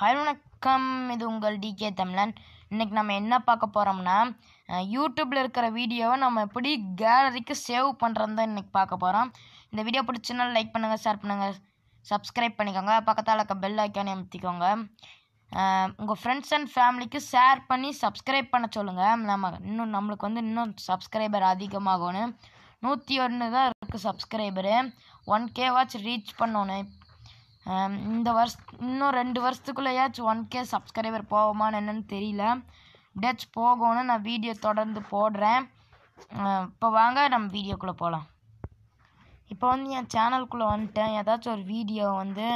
hi வணக்கம் இது உங்கள் டிகே தமிழன் இன்றைக்கி நம்ம என்ன பார்க்க போகிறோம்னா யூடியூப்பில் இருக்கிற வீடியோவை நம்ம எப்படி கேலரிக்கு சேவ் பண்ணுறது தான் இன்றைக்கி பார்க்க போகிறோம் இந்த வீடியோ பிடிச்சதுனால லைக் பண்ணுங்கள் ஷேர் பண்ணுங்கள் சப்ஸ்கிரைப் பண்ணிக்கோங்க பக்கத்தால் இருக்க பெல் ஐக்கானே அமுத்திக்கோங்க உங்கள் ஃப்ரெண்ட்ஸ் அண்ட் ஃபேமிலிக்கு ஷேர் பண்ணி சப்ஸ்கிரைப் பண்ண சொல்லுங்கள் நம்ம இன்னும் நம்மளுக்கு வந்து இன்னும் சப்ஸ்கிரைபர் அதிகமாகணும் நூற்றி ஒன்று தான் இருக்குது subscriber one K watch reach பண்ணணும் இந்த வருஷ இன்னும் ரெண்டு வருஷத்துக்குள்ளேயாச்சும் ஒன் கே சப்ஸ்கிரைபர் போகுமான்னு என்னன்னு தெரியல டச் போகணும்னு நான் வீடியோ தொடர்ந்து போடுறேன் இப்போ வாங்க நம்ம வீடியோக்குள்ளே போகலாம் இப்போ வந்து என் சேனலுக்குள்ளே வந்துட்டேன் ஏதாச்சும் ஒரு வீடியோ வந்து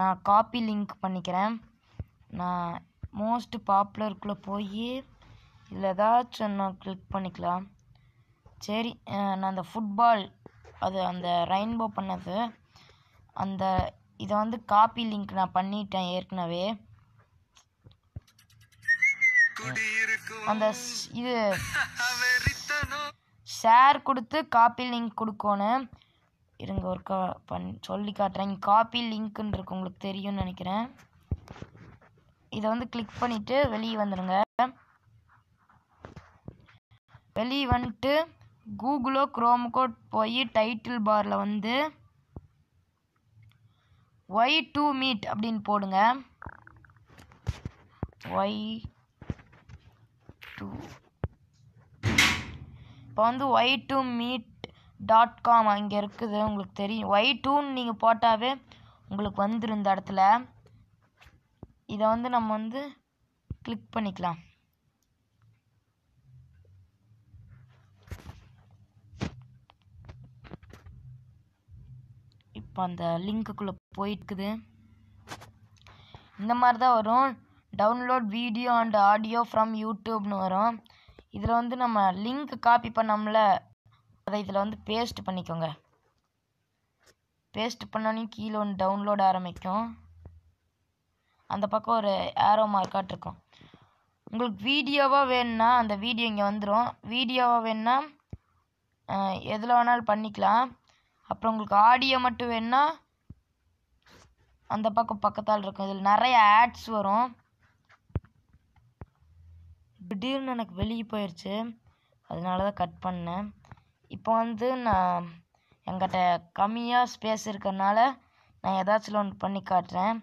நான் காப்பி லிங்க் பண்ணிக்கிறேன் நான் மோஸ்ட் பாப்புலருக்குள்ளே போய் இதில் ஏதாச்சும் நான் கிளிக் பண்ணிக்கலாம் சரி நான் அந்த ஃபுட்பால் அது அந்த ரெயின்போ பண்ணது அந்த இதை வந்து காப்பி லிங்க் நான் பண்ணிட்டேன் ஏற்கனவே அந்த இது ஷேர் கொடுத்து காப்பி லிங்க் கொடுக்கணும் இருங்க ஒரு கா பண் சொல்லி காட்டுறேன் காப்பி லிங்க்குன்னு இருக்கு உங்களுக்கு தெரியும்னு நினைக்கிறேன் இதை வந்து கிளிக் பண்ணிவிட்டு வெளியே வந்துடுங்க வெளியே வந்துட்டு கூகுளோ குரோமுக்கோ போய் டைட்டில் பாரில் வந்து ஒய் டூ மீட் அப்படின்னு போடுங்க ஒய் டூ இப்போ வந்து Y two mate dot com அங்கே இருக்குது உங்களுக்கு தெரியும் ஒய் டூன்னு நீங்கள் போட்டாவே உங்களுக்கு வந்துடும் இந்த இடத்துல இதை வந்து நம்ம வந்து கிளிக் பண்ணிக்கலாம் இப்போ அந்த லிங்க்குள்ளே போயிருக்குது இந்த மாதிரி தான் வரும் download video and audio from யூடியூப்னு வரும் இதில் வந்து நம்ம லிங்க் காப்பி பண்ணோம்ல அதை இதில் வந்து பேஸ்ட் பண்ணிக்கோங்க பேஸ்ட் பண்ணோன்னே கீழே ஒன்று டவுன்லோட் ஆரம்பிக்கும் அந்த பக்கம் ஒரு ஏரோ மார்க்காட் இருக்கும் உங்களுக்கு வீடியோவாக வேணும்னா அந்த வீடியோ இங்கே வந்துடும் வீடியோவாக வேணும்னா எதில் வேணாலும் பண்ணிக்கலாம் அப்புறம் உங்களுக்கு ஆடியோ மட்டும் வேணுன்னா அந்த பக்கம் பக்கத்தால் இருக்கும் இதில் நிறைய ஆட்ஸ் வரும் திடீர்னு எனக்கு வெளியே போயிடுச்சு அதனால தான் கட் பண்ணேன் இப்போ வந்து நான் எங்கிட்ட கம்மியாக ஸ்பேஸ் இருக்கிறனால நான் ஏதாச்சும் ஒன்று பண்ணி காட்டுறேன்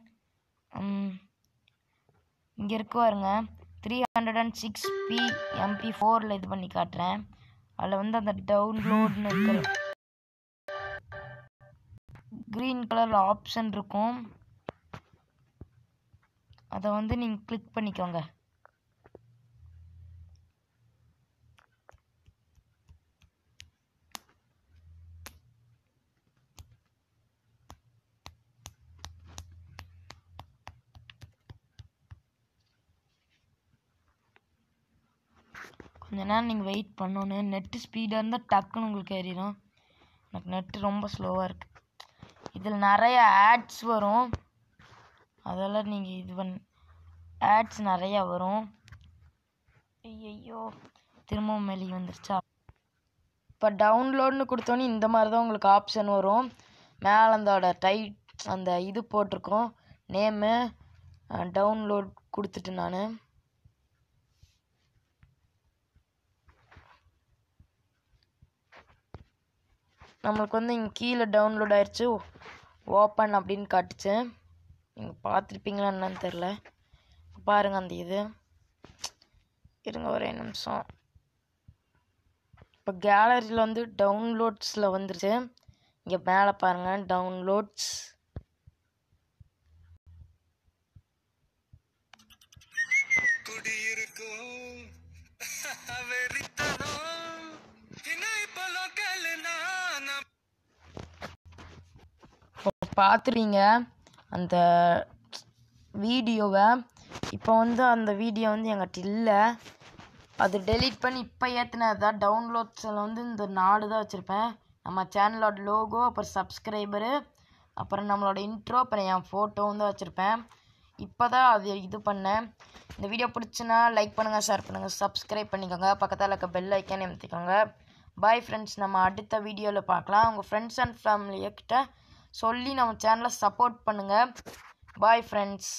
இங்கே இருக்கு பாருங்க three hundred and six P MP ஃபோரில் இது பண்ணி காட்டுறேன் அதில் வந்து அந்த டவுன்லோட்னு இருக்கிற க்ரீன் color ஆப்ஷன் இருக்கும் அதை வந்து நீங்கள் கிளிக் பண்ணிக்கோங்க கொஞ்ச நேரம் நீங்கள் வெயிட் பண்ணணும் நெட்டு ஸ்பீடாக இருந்தால் டக்குன்னு உங்களுக்கு ஏறிடும் எனக்கு நெட்டு ரொம்ப ஸ்லோவாக இருக்குது இதில் நிறைய ஆட்ஸ் வரும் அதெல்லாம் நீங்கள் இது பண் ஆட்ஸ் நிறையா வரும் ஐயோ திரும்பவும் வெளியே வந்துருச்சா இப்போ டவுன்லோட்னு கொடுத்தோன்னே இந்த மாதிரி தான் உங்களுக்கு ஆப்ஷன் வரும் மேலே அந்தோட டைட் அந்த இது போட்டிருக்கோம் நேமு டவுன்லோட் கொடுத்துட்டு நான் நம்மளுக்கு வந்து இங்கே கீழே டவுன்லோட் ஆயிடுச்சு ஓப்பன் அப்படின்னு காட்டுச்சு நீங்கள் பார்த்துருப்பீங்களா என்னன்னு தெரில பாருங்கள் அந்த இது இருங்க ஒரே நிமிஷம் இப்போ கேலரியில் வந்து டவுன்லோட்ஸில் வந்துருச்சு இங்கே மேலே பாருங்கள் டவுன்லோட்ஸ் பார்த்துருவீங்க அந்த வீடியோவை இப்போ வந்து அந்த வீடியோ வந்து எங்கிட்ட இல்லை அது டெலீட் பண்ணி இப்போ ஏற்றினது தான் டவுன்லோட்ஸில் வந்து இந்த நாலு தான் வச்சுருப்பேன் நம்ம சேனலோட லோகோ அப்புறம் சப்ஸ்கிரைபரு அப்புறம் நம்மளோட இன்ட்ரோ அப்புறம் என் ஃபோட்டோவும் தான் வச்சுருப்பேன் இப்போ தான் அது இது பண்ணேன் இந்த வீடியோ பிடிச்சுன்னா லைக் பண்ணுங்கள் ஷேர் பண்ணுங்கள் சப்ஸ்கிரைப் பண்ணிக்கோங்க பக்கத்தில் இருக்க பெல் ஐக்கான் எமத்திக்கோங்க பாய் ஃப்ரெண்ட்ஸ் நம்ம அடுத்த வீடியோவில் பார்க்கலாம் உங்கள் ஃப்ரெண்ட்ஸ் அண்ட் ஃபேமிலியக்கிட்ட சொல்லி நம்ம சேனலை சப்போர்ட் பண்ணுங்கள் பாய் ஃப்ரெண்ட்ஸ்